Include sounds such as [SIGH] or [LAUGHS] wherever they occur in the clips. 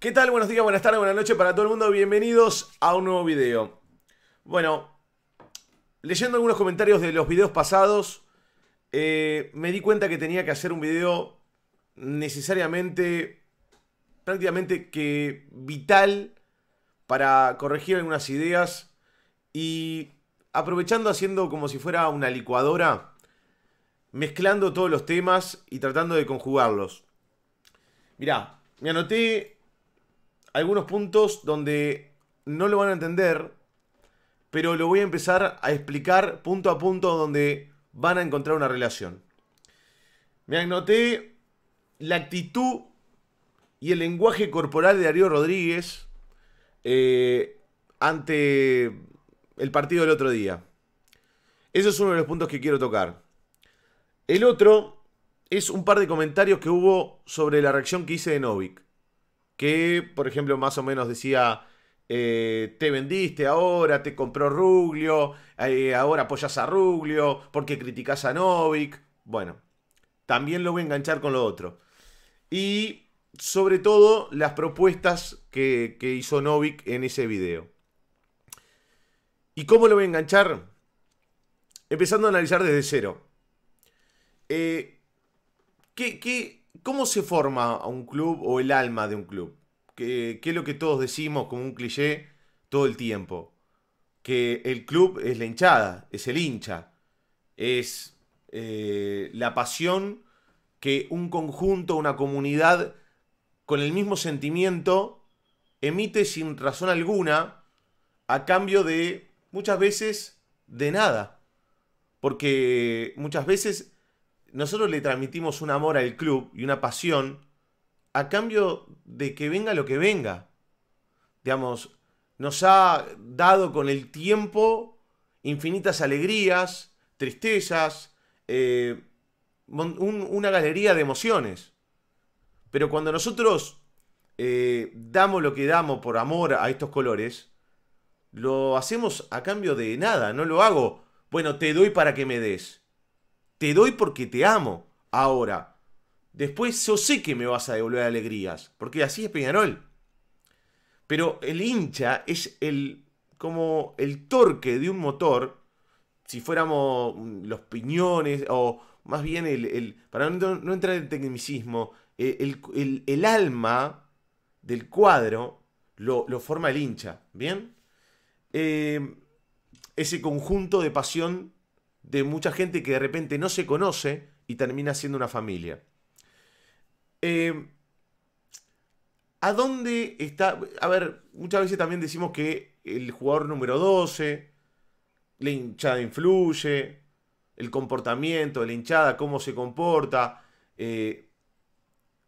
¿Qué tal? Buenos días, buenas tardes, buenas noches para todo el mundo. Bienvenidos a un nuevo video. Bueno, leyendo algunos comentarios de los videos pasados, eh, me di cuenta que tenía que hacer un video necesariamente, prácticamente que vital para corregir algunas ideas y aprovechando haciendo como si fuera una licuadora, mezclando todos los temas y tratando de conjugarlos. Mirá, me anoté algunos puntos donde no lo van a entender, pero lo voy a empezar a explicar punto a punto donde van a encontrar una relación. Me anoté la actitud y el lenguaje corporal de Darío Rodríguez eh, ante el partido del otro día. Ese es uno de los puntos que quiero tocar. El otro es un par de comentarios que hubo sobre la reacción que hice de Novik que, por ejemplo, más o menos decía, eh, te vendiste ahora, te compró Ruglio, eh, ahora apoyas a Ruglio, porque criticas a Novik. Bueno, también lo voy a enganchar con lo otro. Y sobre todo las propuestas que, hizo Novik en ese video. ¿Y cómo lo voy a enganchar? Empezando a analizar desde cero. Eh, qué, ¿Cómo se forma un club o el alma de un club? ¿Qué, es lo que todos decimos como un cliché todo el tiempo? Que el club es la hinchada, es el hincha, es eh, la pasión que un conjunto, una comunidad con el mismo sentimiento emite sin razón alguna a cambio de muchas veces de nada. Porque muchas veces nosotros le transmitimos un amor al club y una pasión a cambio de que venga lo que venga. Digamos, nos ha dado con el tiempo infinitas alegrías, tristezas, eh, una galería de emociones. Pero cuando nosotros eh, damos lo que damos por amor a estos colores, lo hacemos a cambio de nada, no lo hago, bueno, te doy para que me des. Te doy porque te amo. Ahora, después yo sé que me vas a devolver alegrías, porque así es Peñarol. Pero el hincha es el como el torque de un motor, si fuéramos los piñones, o más bien el, para no, entrar en tecnicismo, eh, el, el, el alma del cuadro lo, forma el hincha, ¿bien? Eh, ese conjunto de pasión de mucha gente que de repente no se conoce y termina siendo una familia. Eh, ¿A dónde está? A ver, muchas veces también decimos que el jugador número 12, la hinchada influye, el comportamiento de la hinchada, cómo se comporta. Eh,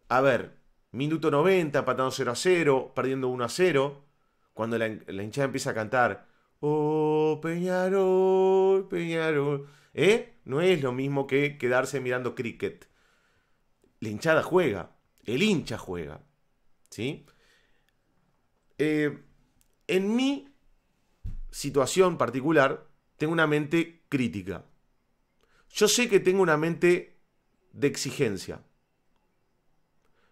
a ver, minuto 90, patando 0 a 0, perdiendo 1 a 0, cuando la hinchada empieza a cantar Oh, Peñarol, Peñarol. ¿Eh? No es lo mismo que quedarse mirando cricket. La hinchada juega. El hincha juega. ¿Sí? Eh, en mi situación particular, tengo una mente crítica. Yo sé que tengo una mente de exigencia.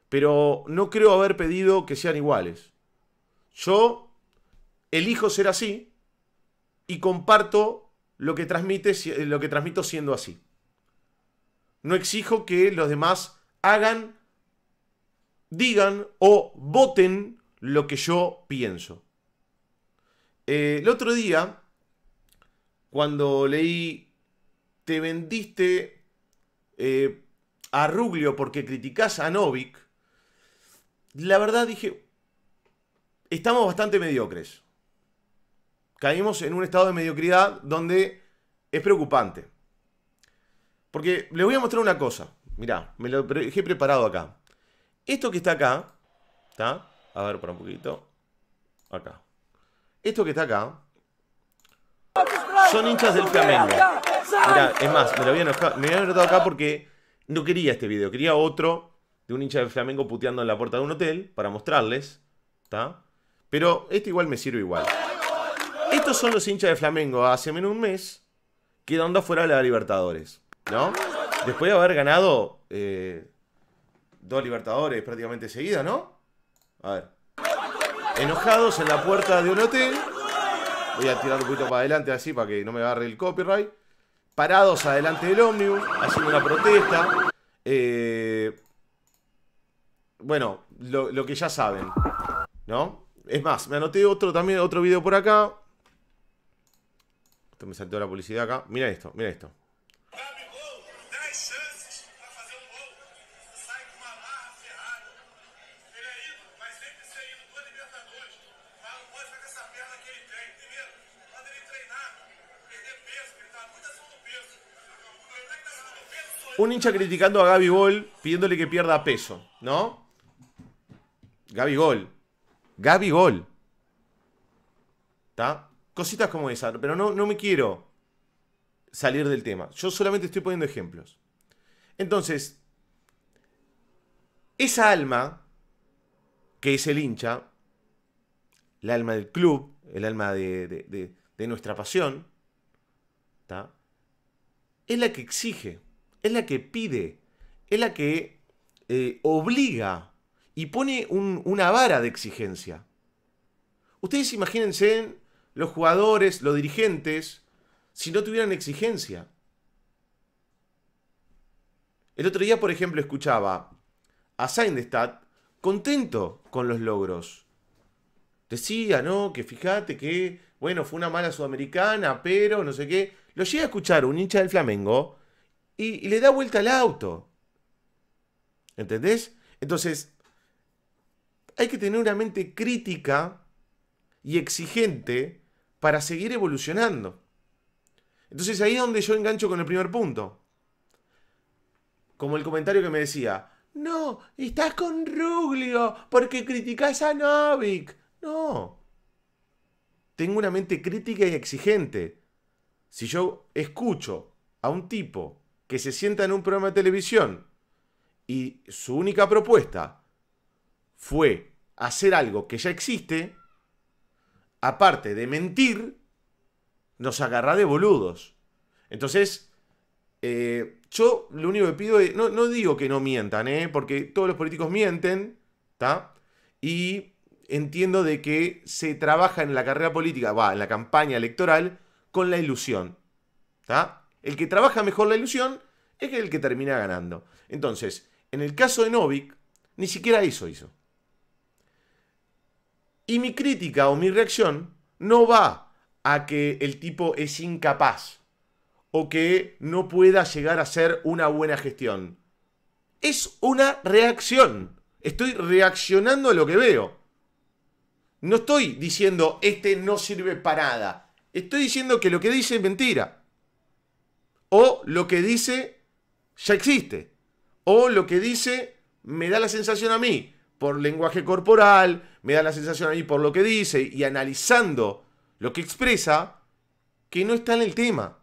Pero no creo haber pedido que sean iguales. Yo elijo ser así y comparto lo que, eh, lo que transmito siendo así. No exijo que los demás hagan, digan o voten lo que yo pienso. Eh, el otro día, cuando leí, te vendiste eh, a Ruglio porque criticás a Novik, la verdad dije, estamos bastante mediocres caímos en un estado de mediocridad donde es preocupante. Porque les voy a mostrar una cosa. Mirá, me lo dejé preparado acá. Esto que está acá, ¿está? A ver, por un poquito. Acá. Esto que está acá son hinchas del Flamengo. Mirá, es más, me lo había anotado acá porque no quería este video. Quería otro de un hincha del Flamengo puteando en la puerta de un hotel para mostrarles, ¿está? Pero este igual me sirve igual. Estos son los hinchas de Flamengo hace menos un mes, quedando fuera de la Libertadores, ¿no? Después de haber ganado eh, dos Libertadores prácticamente seguidas, ¿no? A ver. Enojados en la puerta de un hotel. Voy a tirar un poquito para adelante así para que no me agarre el copyright. Parados adelante del ómnibus, haciendo una protesta. Eh, bueno, lo, lo que ya saben, ¿no? Es más, me anoté otro también, otro video por acá me saltó la publicidad acá. Mira esto, mira esto. Un hincha criticando a Gaby Gol pidiéndole que pierda peso, ¿no? Gaby Gol. Gaby Gol. ¿Está? Cositas como esa, pero no, no me quiero salir del tema. Yo solamente estoy poniendo ejemplos. Entonces, esa alma, que es el hincha, el alma del club, el alma de, de, nuestra pasión, es la que exige, es la que pide, es la que eh, obliga y pone una vara de exigencia. Ustedes imagínense los jugadores, los dirigentes, si no tuvieran exigencia. El otro día, por ejemplo, escuchaba a Seindestad contento con los logros. Decía, ¿no? Que fíjate que, bueno, fue una mala sudamericana, pero no sé qué. Lo llega a escuchar un hincha del Flamengo y, y le da vuelta al auto. ¿Entendés? Entonces, hay que tener una mente crítica y exigente para seguir evolucionando. Entonces ahí es donde yo engancho con el primer punto. Como el comentario que me decía, no, estás con Ruglio porque criticas a Novik. No. Tengo una mente crítica y exigente. Si yo escucho a un tipo que se sienta en un programa de televisión y su única propuesta fue hacer algo que ya existe, aparte de mentir, nos agarra de boludos. Entonces, eh, yo lo único que pido es, no, digo que no mientan, eh, porque todos los políticos mienten, ¿está? Y entiendo de que se trabaja en la carrera política, va, en la campaña electoral, con la ilusión. El que trabaja mejor la ilusión es el que termina ganando. Entonces, en el caso de Novik, ni siquiera eso hizo. Y mi crítica o mi reacción no va a que el tipo es incapaz o que no pueda llegar a ser una buena gestión. Es una reacción. Estoy reaccionando a lo que veo. No estoy diciendo este no sirve para nada. Estoy diciendo que lo que dice es mentira. O lo que dice ya existe. O lo que dice me da la sensación a mí por lenguaje corporal, me da la sensación a mí por lo que dice y analizando lo que expresa, que no está en el tema.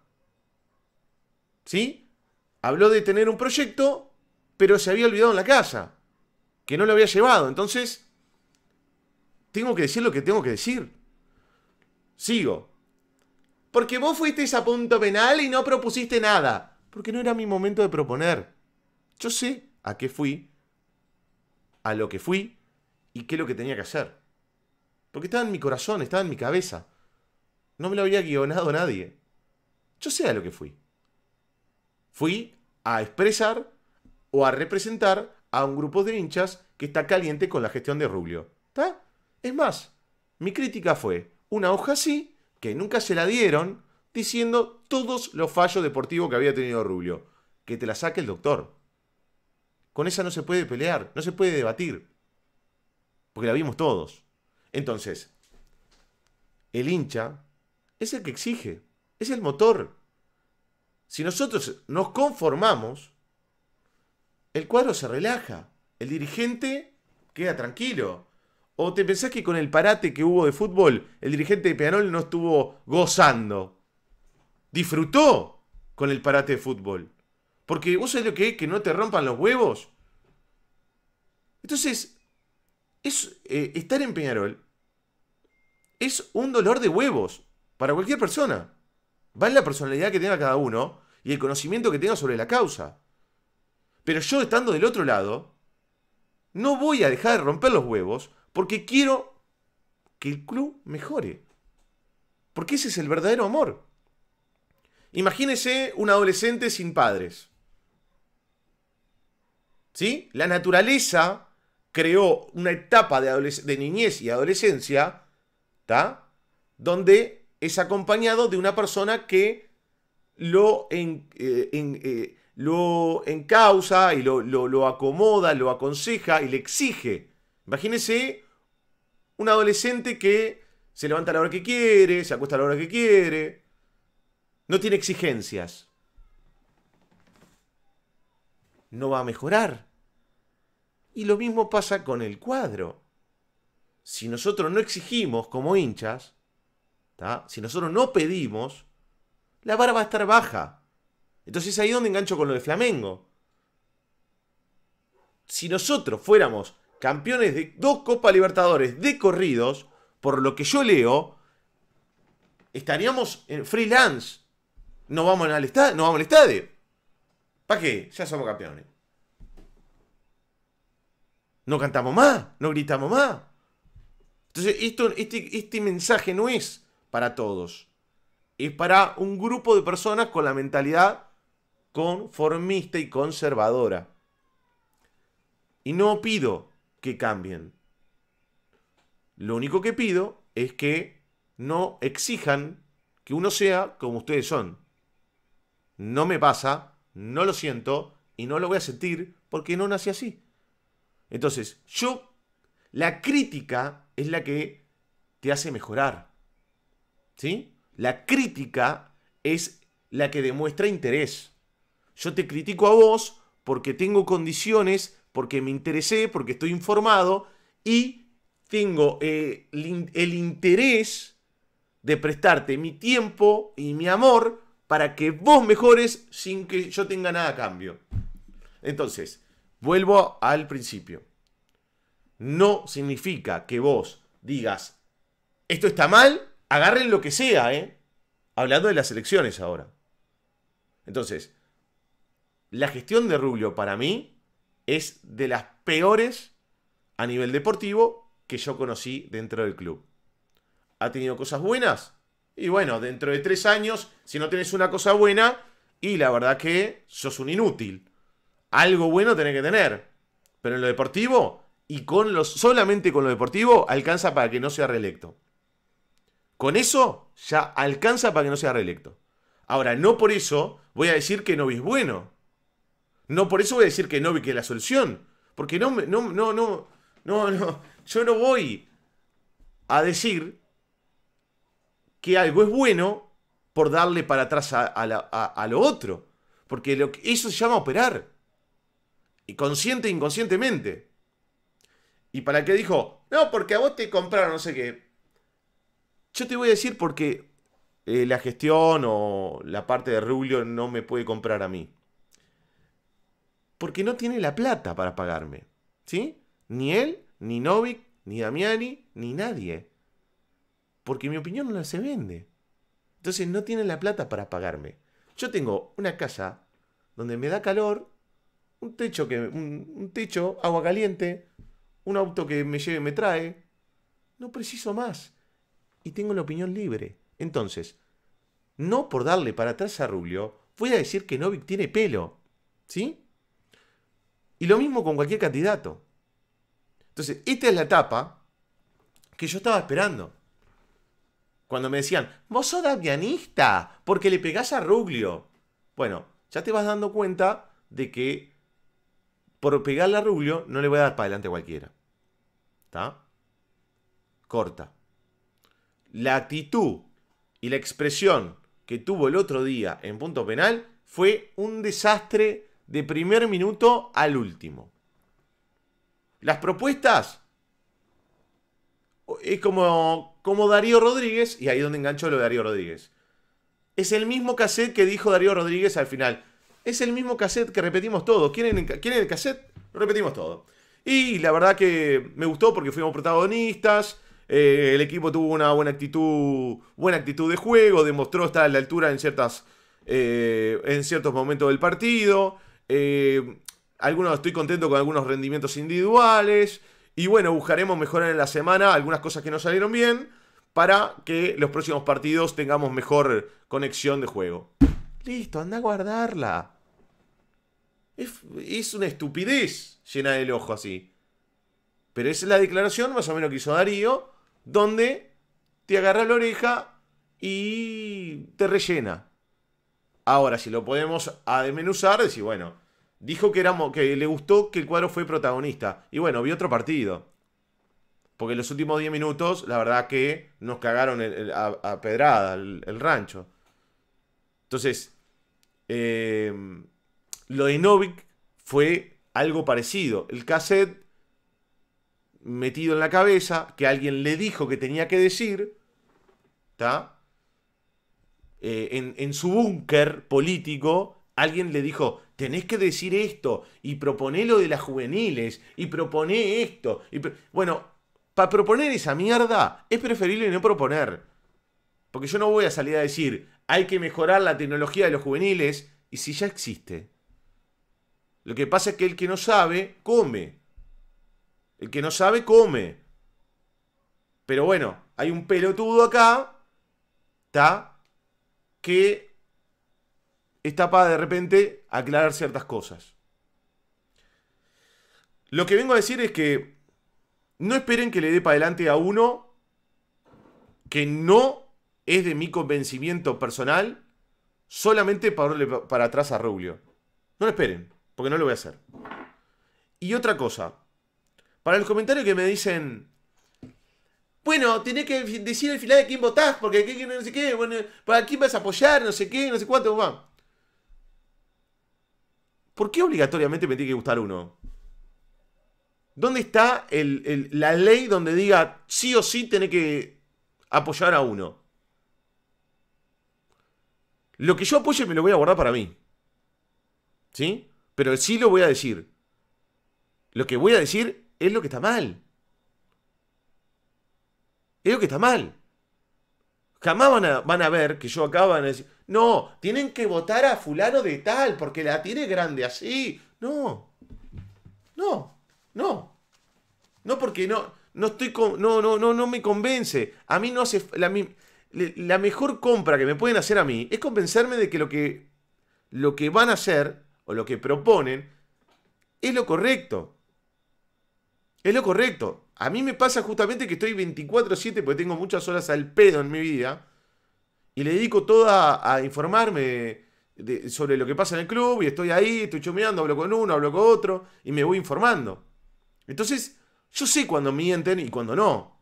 ¿Sí? Habló de tener un proyecto, pero se había olvidado en la casa, que no lo había llevado. Entonces, tengo que decir lo que tengo que decir. Sigo. Porque vos fuisteis a punto penal y no propusiste nada. Porque no era mi momento de proponer. Yo sé a qué fui a lo que fui y qué es lo que tenía que hacer. Porque estaba en mi corazón, estaba en mi cabeza. No me lo había guionado nadie. Yo sé a lo que fui. Fui a expresar o a representar a un grupo de hinchas que está caliente con la gestión de Rubio. ¿Está? Es más, mi crítica fue una hoja así, que nunca se la dieron, diciendo todos los fallos deportivos que había tenido Rubio. Que te la saque el doctor. Con esa no se puede pelear, no se puede debatir. Porque la vimos todos. Entonces, el hincha es el que exige, es el motor. Si nosotros nos conformamos, el cuadro se relaja, el dirigente queda tranquilo. ¿O te pensás que con el parate que hubo de fútbol, el dirigente de Peñarol no estuvo gozando? Disfrutó con el parate de fútbol. Porque vos sabés lo que es que no te rompan los huevos. Entonces, es, eh, estar en Peñarol es un dolor de huevos para cualquier persona. Va en la personalidad que tenga cada uno y el conocimiento que tenga sobre la causa. Pero yo estando del otro lado, no voy a dejar de romper los huevos porque quiero que el club mejore. Porque ese es el verdadero amor. Imagínese un adolescente sin padres. ¿sí? La naturaleza creó una etapa de, niñez y adolescencia, Donde es acompañado de una persona que lo, eh, eh, encausa y lo, lo acomoda, lo aconseja y le exige. Imagínense un adolescente que se levanta a la hora que quiere, se acuesta a la hora que quiere, no tiene exigencias. No va a mejorar. Y lo mismo pasa con el cuadro. Si nosotros no exigimos como hinchas, si nosotros no pedimos, la vara va a estar baja. Entonces es ahí donde engancho con lo de Flamengo. Si nosotros fuéramos campeones de dos Copa Libertadores de corridos, por lo que yo leo, estaríamos en freelance. No vamos al estadio, no vamos al estadio. ¿Para qué? Ya somos campeones no cantamos más, no gritamos más. Entonces, esto, este, este mensaje no es para todos. Es para un grupo de personas con la mentalidad conformista y conservadora. Y no pido que cambien. Lo único que pido es que no exijan que uno sea como ustedes son. No me pasa, no lo siento y no lo voy a sentir porque no nací así. Entonces, yo, la crítica es la que te hace mejorar. ¿Sí? La crítica es la que demuestra interés. Yo te critico a vos porque tengo condiciones, porque me interesé, porque estoy informado y tengo eh, el interés de prestarte mi tiempo y mi amor para que vos mejores sin que yo tenga nada a cambio. Entonces, Vuelvo al principio. No significa que vos digas, esto está mal, agarren lo que sea, ¿eh? Hablando de las elecciones ahora. Entonces, la gestión de Rubio para mí es de las peores a nivel deportivo que yo conocí dentro del club. ¿Ha tenido cosas buenas? Y bueno, dentro de tres años, si no tienes una cosa buena, y la verdad que sos un inútil algo bueno tenés que tener. Pero en lo deportivo, y con los, solamente con lo deportivo, alcanza para que no sea reelecto. Con eso ya alcanza para que no sea reelecto. Ahora, no por eso voy a decir que Novi es bueno. No por eso voy a decir que Novi que es la solución. Porque no, no, no, no, no, yo no voy a decir que algo es bueno por darle para atrás a, lo otro. Porque eso se llama operar. Y consciente e inconscientemente. ¿Y para qué dijo? No, porque a vos te compraron, no sé qué. Yo te voy a decir porque eh, la gestión o la parte de Rubio no me puede comprar a mí. Porque no tiene la plata para pagarme. ¿Sí? Ni él, ni Novik, ni Damiani, ni nadie. Porque mi opinión no la se vende. Entonces no tiene la plata para pagarme. Yo tengo una casa donde me da calor un techo que un, techo, agua caliente, un auto que me lleve y me trae. No preciso más. Y tengo la opinión libre. Entonces, no por darle para atrás a Rubio, voy a decir que Novik tiene pelo. ¿Sí? Y lo mismo con cualquier candidato. Entonces, esta es la etapa que yo estaba esperando. Cuando me decían, vos sos davianista porque le pegás a Ruglio. Bueno, ya te vas dando cuenta de que por pegarle a Rubio, no le voy a dar para adelante a cualquiera. ¿Está? Corta. La actitud y la expresión que tuvo el otro día en punto penal fue un desastre de primer minuto al último. Las propuestas es como, como Darío Rodríguez, y ahí es donde enganchó lo de Darío Rodríguez. Es el mismo cassette que dijo Darío Rodríguez al final. Es el mismo cassette que repetimos todo. ¿Quieren, ¿Quieren el cassette? repetimos todo. Y la verdad que me gustó porque fuimos protagonistas. Eh, el equipo tuvo una buena actitud, buena actitud de juego, demostró estar a la altura en, ciertas, eh, en ciertos momentos del partido. Eh, estoy contento con algunos rendimientos individuales. Y bueno, buscaremos mejorar en la semana algunas cosas que no salieron bien para que los próximos partidos tengamos mejor conexión de juego. Listo, anda a guardarla. Es, una estupidez llenar el ojo así. Pero esa es la declaración más o menos que hizo Darío, donde te agarra la oreja y te rellena. Ahora, si lo podemos ademenuzar, decir, bueno, dijo que, éramos, que le gustó que el cuadro fue protagonista. Y bueno, vi otro partido. Porque en los últimos 10 minutos, la verdad que nos cagaron a, pedrada el, el rancho. Entonces, eh, lo de Novik fue algo parecido. El cassette metido en la cabeza, que alguien le dijo que tenía que decir, ¿está? Eh, en, su búnker político, alguien le dijo, tenés que decir esto, y proponé lo de las juveniles, y proponé esto. bueno, para proponer esa mierda es preferible no proponer. Porque yo no voy a salir a decir, hay que mejorar la tecnología de los juveniles, y si ya existe. Lo que pasa es que el que no sabe, come. El que no sabe, come. Pero bueno, hay un pelotudo acá, ¿está? Que está para de repente aclarar ciertas cosas. Lo que vengo a decir es que no esperen que le dé para adelante a uno que no es de mi convencimiento personal solamente para para atrás a Rubio. No lo esperen. Porque no lo voy a hacer. Y otra cosa. Para los comentarios que me dicen. Bueno, tenés que decir al final de quién votás, porque no sé qué, para quién vas a apoyar, no sé qué, no sé cuánto, va. ¿Por qué obligatoriamente me tiene que gustar uno? ¿Dónde está la ley donde diga sí o sí tiene que apoyar a uno? Lo que yo apoye me lo voy a guardar para mí. ¿Sí? Pero sí lo voy a decir. Lo que voy a decir es lo que está mal. Es lo que está mal. Jamás van a, ver que yo acabo de decir, no, tienen que votar a fulano de tal porque la tiene grande así. No. No. No. No porque no, no estoy con, no, no, no, no me convence. A mí no hace la, la mejor compra que me pueden hacer a mí es convencerme de que lo que lo que van a hacer o lo que proponen es lo correcto. Es lo correcto. A mí me pasa justamente que estoy 24/7 porque tengo muchas horas al pedo en mi vida y le dedico toda a, informarme sobre lo que pasa en el club y estoy ahí, estoy chumeando, hablo con uno, hablo con otro y me voy informando. Entonces, yo sé cuando mienten y cuando no.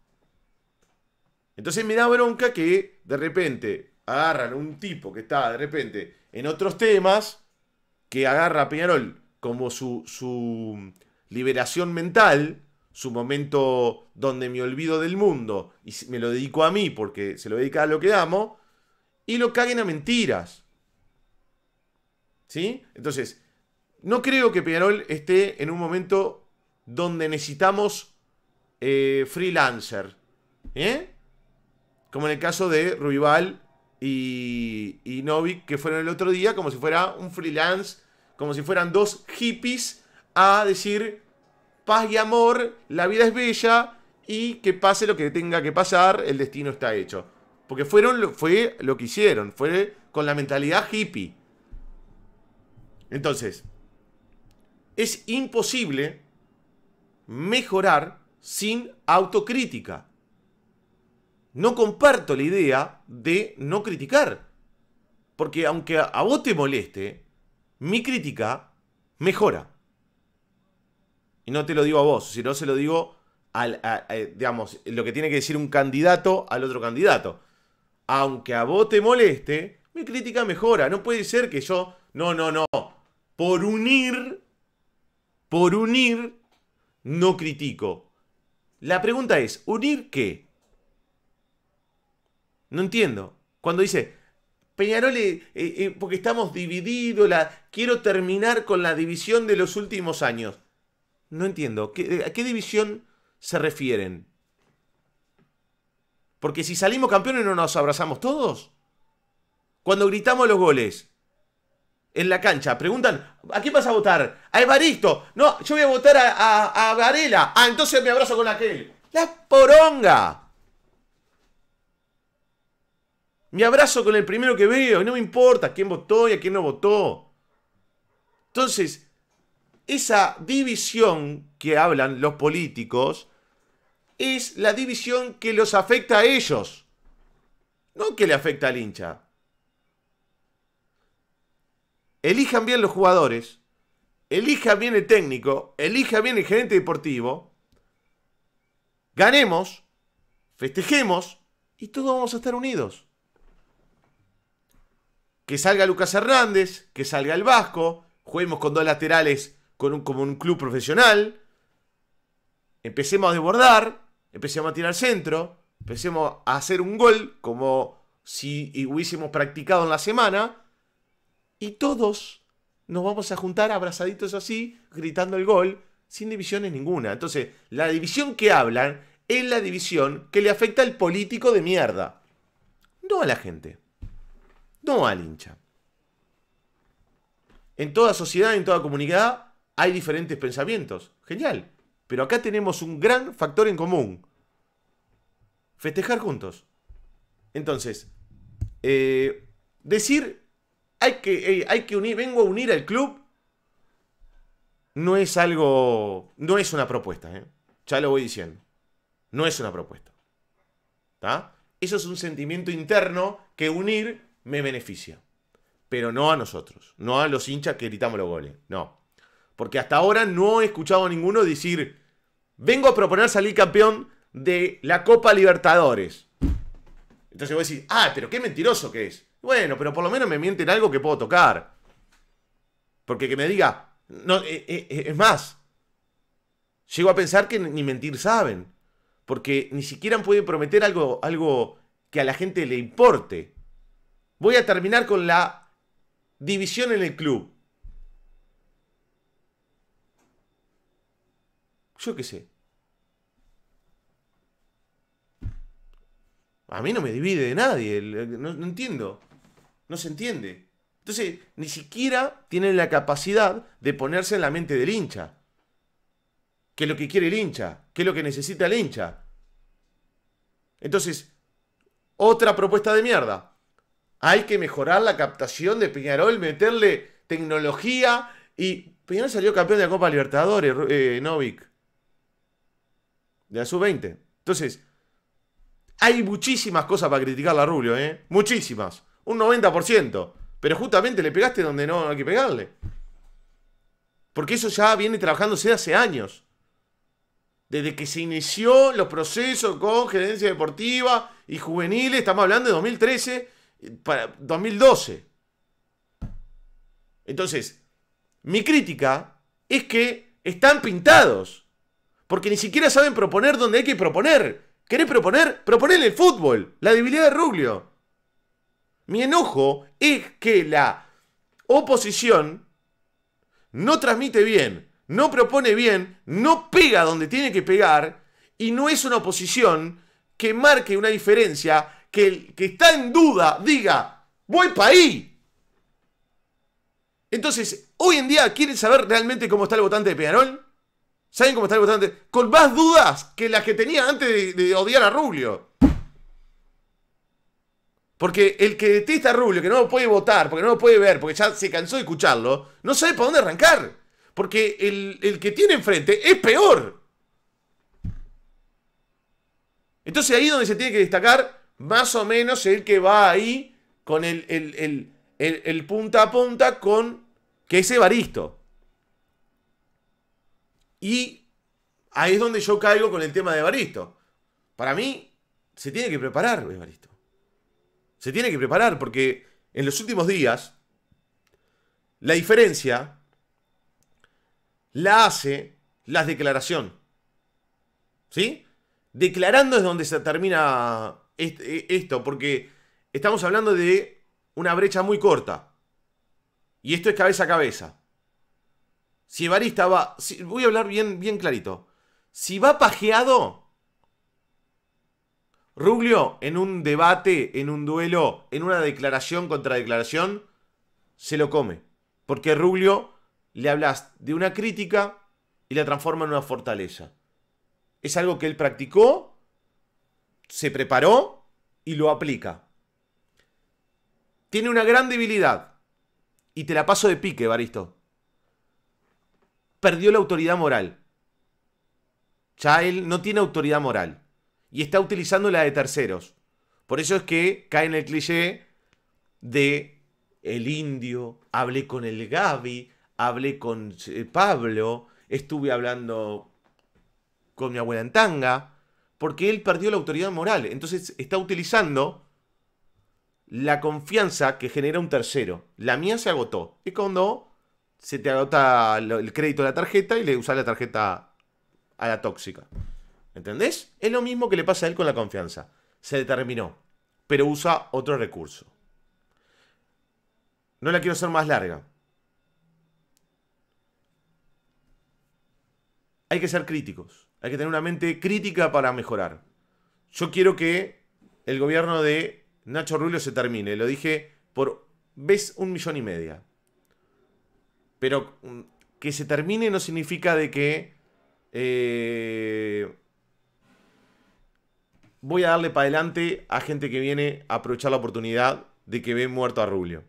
Entonces me da bronca que de repente agarran un tipo que está de repente en otros temas que agarra a Peñarol como su, liberación mental, su momento donde me olvido del mundo y me lo dedico a mí porque se lo dedica a lo que amo, y lo caguen a mentiras. ¿Sí? Entonces, no creo que Peñarol esté en un momento donde necesitamos eh, freelancer. ¿Eh? Como en el caso de Ruibal y, y Novik, que fueron el otro día, como si fuera un freelance como si fueran dos hippies, a decir paz y amor, la vida es bella y que pase lo que tenga que pasar, el destino está hecho. Porque fueron, fue lo que hicieron, fue con la mentalidad hippie. Entonces, es imposible mejorar sin autocrítica. No comparto la idea de no criticar. Porque aunque a vos te moleste, mi crítica mejora. Y no te lo digo a vos, sino se lo digo a, eh, digamos, lo que tiene que decir un candidato al otro candidato. Aunque a vos te moleste, mi crítica mejora. No puede ser que yo, no, no, no, por unir, por unir, no critico. La pregunta es, ¿unir qué? No entiendo. Cuando dice, Peñarol, eh, eh, eh, porque estamos divididos, quiero terminar con la división de los últimos años. No entiendo, ¿a qué división se refieren? Porque si salimos campeones no nos abrazamos todos. Cuando gritamos los goles en la cancha, preguntan, ¿a quién vas a votar? A Evaristo. No, yo voy a votar a, a Varela. Ah, entonces me abrazo con aquel. La poronga. Me abrazo con el primero que veo y no me importa quién votó y a quién no votó. Entonces, esa división que hablan los políticos es la división que los afecta a ellos, no que le afecta al hincha. Elijan bien los jugadores, elijan bien el técnico, elijan bien el gerente deportivo, ganemos, festejemos y todos vamos a estar unidos que salga Lucas Hernández, que salga el Vasco, juguemos con dos laterales con como un club profesional, empecemos a desbordar, empecemos a tirar centro, empecemos a hacer un gol como si hubiésemos practicado en la semana, y todos nos vamos a juntar abrazaditos así, gritando el gol, sin divisiones ninguna. Entonces, la división que hablan es la división que le afecta al político de mierda, no a la gente no al hincha. En toda sociedad, en toda comunidad, hay diferentes pensamientos. Genial. Pero acá tenemos un gran factor en común. Festejar juntos. Entonces, eh, decir, hay que, eh, hay que unir, vengo a unir al club, no es algo, no es una propuesta. ¿eh? Ya lo voy diciendo. No es una propuesta. ¿Está? Eso es un sentimiento interno que unir me beneficia. Pero no a nosotros, no a los hinchas que gritamos los goles, no. Porque hasta ahora no he escuchado a ninguno decir, vengo a proponer salir campeón de la Copa Libertadores. Entonces voy a decir, ah, pero qué mentiroso que es. Bueno, pero por lo menos me mienten algo que puedo tocar. Porque que me diga, no, eh, eh, eh, es más, llego a pensar que ni mentir saben. Porque ni siquiera pueden prometer algo, algo que a la gente le importe. Voy a terminar con la división en el club. Yo qué sé. A mí no me divide de nadie. No, no entiendo. No se entiende. Entonces, ni siquiera tienen la capacidad de ponerse en la mente del hincha. ¿Qué es lo que quiere el hincha? ¿Qué es lo que necesita el hincha? Entonces, otra propuesta de mierda. Hay que mejorar la captación de Peñarol, meterle tecnología y Peñarol salió campeón de la Copa Libertadores, eh, Novik. De la sub-20. Entonces, hay muchísimas cosas para criticar a Rubio, ¿eh? Muchísimas. Un 90%. Pero justamente le pegaste donde no hay que pegarle. Porque eso ya viene trabajándose hace años. Desde que se inició los procesos con gerencia deportiva y juveniles, estamos hablando de 2013, para 2012. Entonces, mi crítica es que están pintados. Porque ni siquiera saben proponer donde hay que proponer. ¿Querés proponer? Proponer el fútbol. La debilidad de Ruglio. Mi enojo es que la oposición no transmite bien, no propone bien, no pega donde tiene que pegar y no es una oposición que marque una diferencia que el que está en duda diga, voy para ahí. Entonces, hoy en día, ¿quieren saber realmente cómo está el votante de Peñarol? ¿Saben cómo está el votante? Con más dudas que las que tenía antes de, odiar a Rubio. Porque el que detesta a Rubio, que no lo puede votar, porque no lo puede ver, porque ya se cansó de escucharlo, no sabe para dónde arrancar. Porque el, el que tiene enfrente es peor. Entonces ahí es donde se tiene que destacar más o menos el que va ahí con el, el, punta a punta con que es Evaristo. Y ahí es donde yo caigo con el tema de Evaristo. Para mí, se tiene que preparar Evaristo. Se tiene que preparar porque en los últimos días la diferencia la hace la declaración. ¿Sí? Declarando es donde se termina e, esto, porque estamos hablando de una brecha muy corta. Y esto es cabeza a cabeza. Si Evarista va. voy a hablar bien, bien clarito. Si va pajeado. Ruglio, en un debate, en un duelo, en una declaración contra declaración, se lo come. Porque Ruglio le hablas de una crítica y la transforma en una fortaleza. Es algo que él practicó se preparó y lo aplica. Tiene una gran debilidad. Y te la paso de pique, Baristo. Perdió la autoridad moral. Ya no tiene autoridad moral. Y está utilizando la de terceros. Por eso es que cae en el cliché de el indio, hablé con el Gaby, hablé con eh, Pablo, estuve hablando con mi abuela en tanga porque él perdió la autoridad moral. Entonces está utilizando la confianza que genera un tercero. La mía se agotó. Es cuando se te agota el crédito de la tarjeta y le usas la tarjeta a la tóxica. ¿Entendés? Es lo mismo que le pasa a él con la confianza. Se determinó, pero usa otro recurso. No la quiero hacer más larga. Hay que ser críticos. Hay que tener una mente crítica para mejorar. Yo quiero que el gobierno de Nacho Rubio se termine. Lo dije por ves un millón y media. Pero mm, que se termine no significa de que eh, voy a darle para adelante a gente que viene a aprovechar la oportunidad de que ve muerto a Rubio.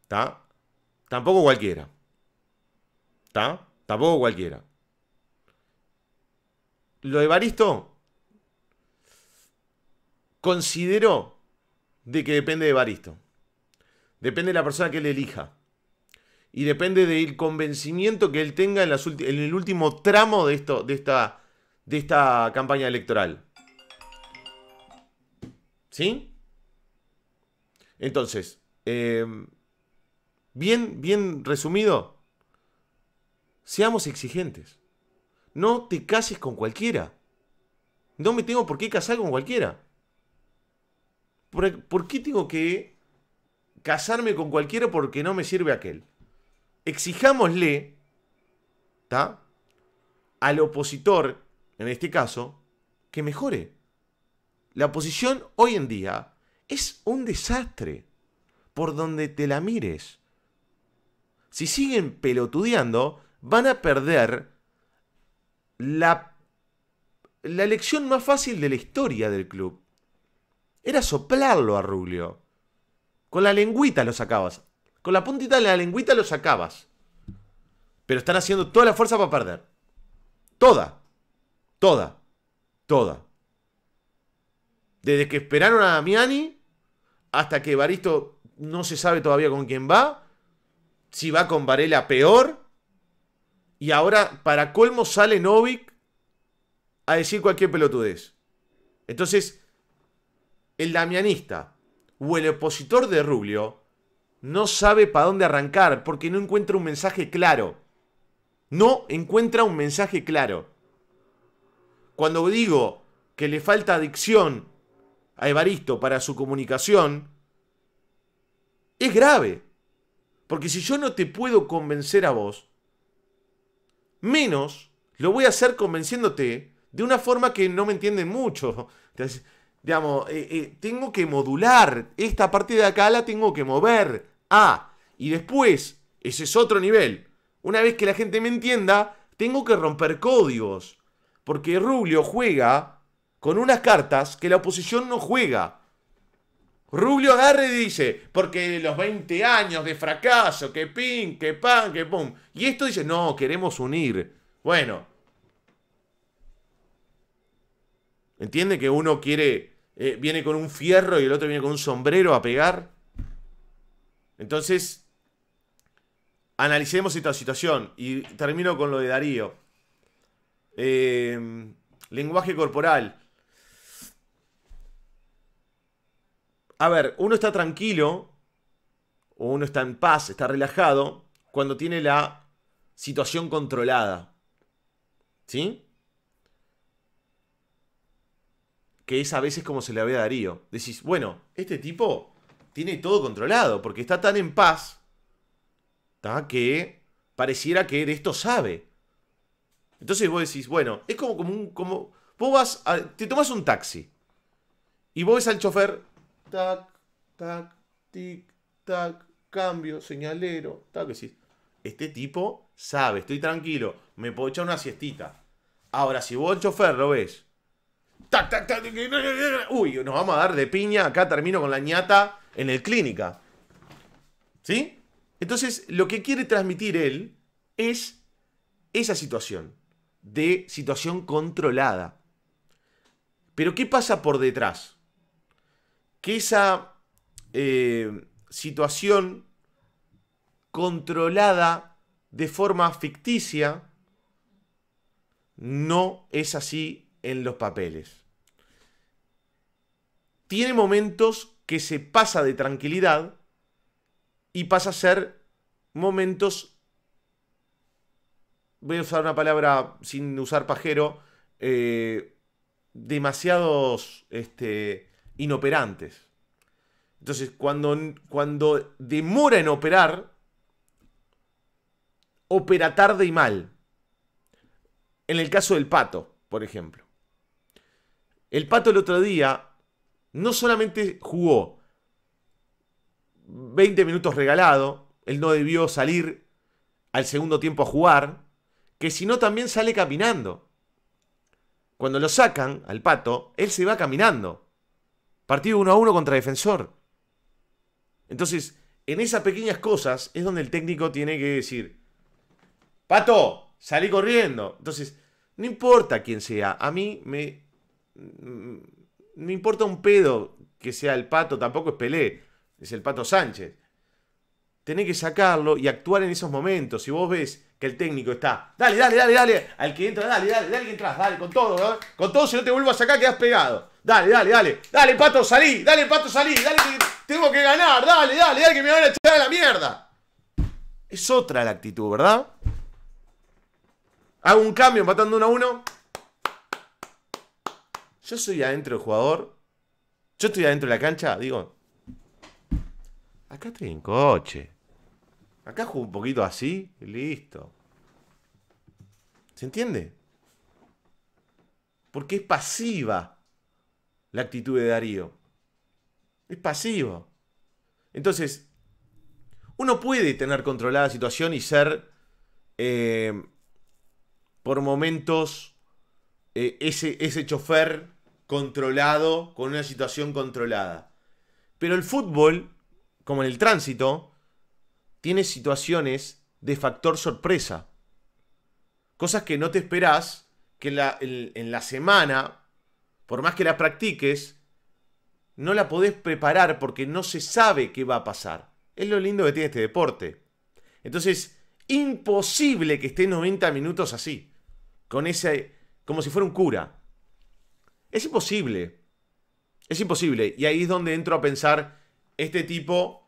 ¿Está? Tampoco cualquiera. ¿Está? Tampoco cualquiera lo de Baristo considero de que depende de Baristo. Depende de la persona que él elija. Y depende del convencimiento que él tenga en, el último tramo de, esto, de, esta, de esta campaña electoral. ¿Sí? Entonces, eh, bien, bien resumido, seamos exigentes. No te cases con cualquiera. No me tengo por qué casar con cualquiera. ¿Por, qué tengo que casarme con cualquiera porque no me sirve aquel? Exijámosle al opositor, en este caso, que mejore. La oposición hoy en día es un desastre por donde te la mires. Si siguen pelotudeando, van a perder la, la elección más fácil de la historia del club era soplarlo a Rubio. Con la lengüita lo sacabas. Con la puntita de la lengüita lo sacabas. Pero están haciendo toda la fuerza para perder. Toda. Toda. Toda. Desde que esperaron a Damiani hasta que Baristo no se sabe todavía con quién va. Si va con Varela, peor. Y ahora, para colmo, sale Novik a decir cualquier pelotudez. Entonces, el damianista o el opositor de Rubio no sabe para dónde arrancar porque no encuentra un mensaje claro. No encuentra un mensaje claro. Cuando digo que le falta adicción a Evaristo para su comunicación, es grave. Porque si yo no te puedo convencer a vos, menos lo voy a hacer convenciéndote de una forma que no me entienden mucho. [LAUGHS] Entonces, digamos, eh, eh, tengo que modular. Esta parte de acá la tengo que mover. a, y después, ese es otro nivel. Una vez que la gente me entienda, tengo que romper códigos. Porque Rubio juega con unas cartas que la oposición no juega. Rubio agarre dice, porque los 20 años de fracaso, que pin, que pan, que pum. Y esto dice, no, queremos unir. Bueno. ¿Entiende que uno quiere, eh, viene con un fierro y el otro viene con un sombrero a pegar? Entonces, analicemos esta situación. Y termino con lo de Darío. Eh, lenguaje corporal. a ver, uno está tranquilo, o uno está en paz, está relajado, cuando tiene la situación controlada. ¿Sí? Que es a veces como se le había a Darío. Decís, bueno, este tipo tiene todo controlado, porque está tan en paz, ¿Está que pareciera que de esto sabe. Entonces vos decís, bueno, es como, como un... Como, vos vas, te tomas un taxi y vos ves al chofer tac, tac, tic, tac, cambio, señalero, tac, Este tipo sabe, estoy tranquilo, me puedo echar una siestita. Ahora, si vos el chofer lo ves, tac, tac, tac, uy, nos vamos a dar de piña, acá termino con la ñata en el clínica. ¿Sí? Entonces, lo que quiere transmitir él es esa situación, de situación controlada. Pero ¿qué pasa por detrás? que esa eh, situación controlada de forma ficticia no es así en los papeles. Tiene momentos que se pasa de tranquilidad y pasa a ser momentos, voy a usar una palabra sin usar pajero, eh, demasiados este, inoperantes. Entonces, cuando, cuando demora en operar, opera tarde y mal. En el caso del pato, por ejemplo. El pato el otro día no solamente jugó 20 minutos regalado, él no debió salir al segundo tiempo a jugar, que si no también sale caminando. Cuando lo sacan al pato, él se va caminando. Partido 1 a 1 contra defensor. Entonces, en esas pequeñas cosas es donde el técnico tiene que decir, Pato, salí corriendo. Entonces, no importa quién sea, a mí me... No importa un pedo que sea el Pato, tampoco es Pelé, es el Pato Sánchez. Tenés que sacarlo y actuar en esos momentos. Si vos ves que el técnico está. Dale, dale, dale, dale. Al que entra, dale, dale, dale que entras, dale, con todo, ¿no? Con todo, si no te vuelvo acá, sacar, quedas pegado. Dale, dale, dale. Dale, pato, salí. Dale, pato, salí. Dale, tengo que ganar. Dale, dale, dale, que me van a echar a la mierda. Es otra la actitud, ¿verdad? Hago un cambio matando uno a uno. Yo soy adentro del jugador. Yo estoy adentro de la cancha, digo. Acá estoy coche. Acá juego un poquito así listo. ¿Se entiende? Porque es pasiva la actitud de Darío. Es pasivo. Entonces, uno puede tener controlada la situación y ser eh, por momentos eh, ese, ese chofer controlado con una situación controlada. Pero el fútbol, como en el tránsito, Tienes situaciones de factor sorpresa. Cosas que no te esperás, que en la, la semana, por más que la practiques, no la podés preparar porque no se sabe qué va a pasar. Es lo lindo que tiene este deporte. Entonces, imposible que esté 90 minutos así, con ese como si fuera un cura. Es imposible. Es imposible. Y ahí es donde entro a pensar, este tipo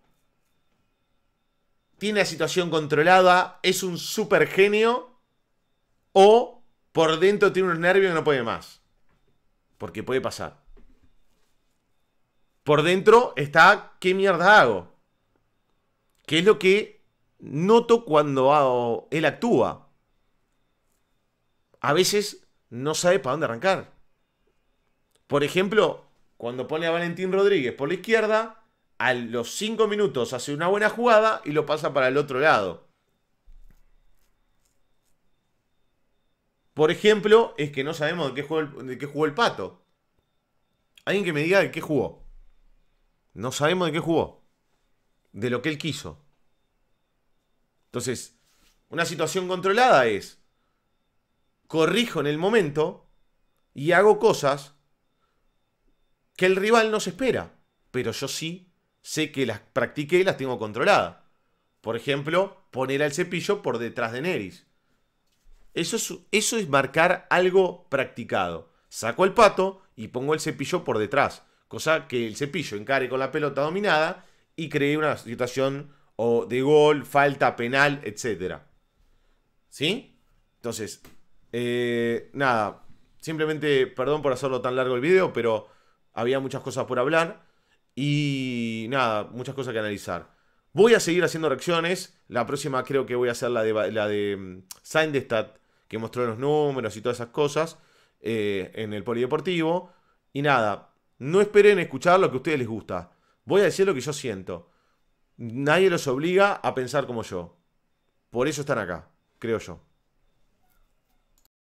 tiene la situación controlada, es un super genio, o por dentro tiene unos nervios y no puede más. Porque puede pasar. Por dentro está, ¿qué mierda hago? ¿Qué es lo que noto cuando él actúa. A veces no sabe para dónde arrancar. Por ejemplo, cuando pone a Valentín Rodríguez por la izquierda, a los 5 minutos hace una buena jugada y lo pasa para el otro lado. Por ejemplo, es que no sabemos de qué jugó el, de qué jugó el pato. Alguien que me diga de qué jugó. No sabemos de qué jugó. De lo que él quiso. Entonces, una situación controlada es, corrijo en el momento y hago cosas que el rival no se espera, pero yo sí sé que las practiqué y las tengo controladas. Por ejemplo, poner al cepillo por detrás de Neris. Eso es, eso es marcar algo practicado. Saco el pato y pongo el cepillo por detrás. Cosa que el cepillo encare con la pelota dominada y cree una situación o de gol, falta, penal, etc. ¿Sí? Entonces, eh, nada. Simplemente, perdón por hacerlo tan largo el video, pero había muchas cosas por hablar. Y nada, muchas cosas que analizar. Voy a seguir haciendo reacciones. La próxima creo que voy a hacer la de, la de mm, que mostró los números y todas esas cosas eh, en el polideportivo. Y nada, no esperen escuchar lo que a ustedes les gusta. Voy a decir lo que yo siento. Nadie los obliga a pensar como yo. Por eso están acá, creo yo.